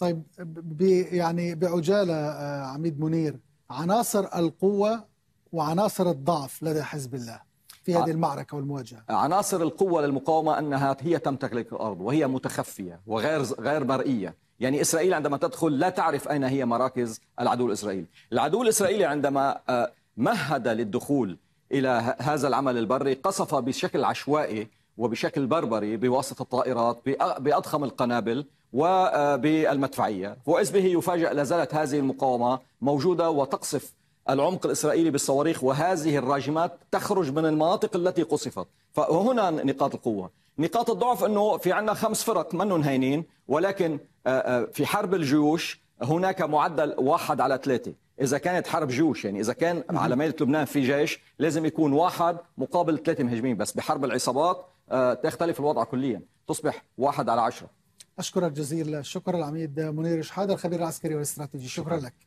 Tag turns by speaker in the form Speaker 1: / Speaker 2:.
Speaker 1: طيب يعني بعجاله آه، عميد منير عناصر القوه وعناصر الضعف لدى حزب الله في هذه المعركة والمواجهة
Speaker 2: عناصر القوة للمقاومة أنها هي تمتلك الأرض وهي متخفية وغير غير مرئية يعني إسرائيل عندما تدخل لا تعرف أين هي مراكز العدو الإسرائيلي العدو الإسرائيلي عندما آه، مهد للدخول إلى هذا العمل البري قصف بشكل عشوائي وبشكل بربري بواسطة الطائرات بأضخم القنابل وبالمدفعية آه، وإذ به يفاجأ لازالت هذه المقاومة موجودة وتقصف العمق الإسرائيلي بالصواريخ وهذه الراجمات تخرج من المناطق التي قصفت فهنا نقاط القوة نقاط الضعف أنه في عندنا خمس فرق من هينين ولكن آه، آه، في حرب الجيوش هناك معدل واحد على ثلاثة إذا كانت حرب جيوش يعني إذا كان على ميلة لبنان في جيش لازم يكون واحد مقابل ثلاثة مهاجمين بس بحرب العصابات آه، تختلف الوضع كليا تصبح واحد على عشرة
Speaker 1: أشكرك جزيلا الشكر العميد منير شحادة الخبير العسكري والاستراتيجي شكرا, شكرا لك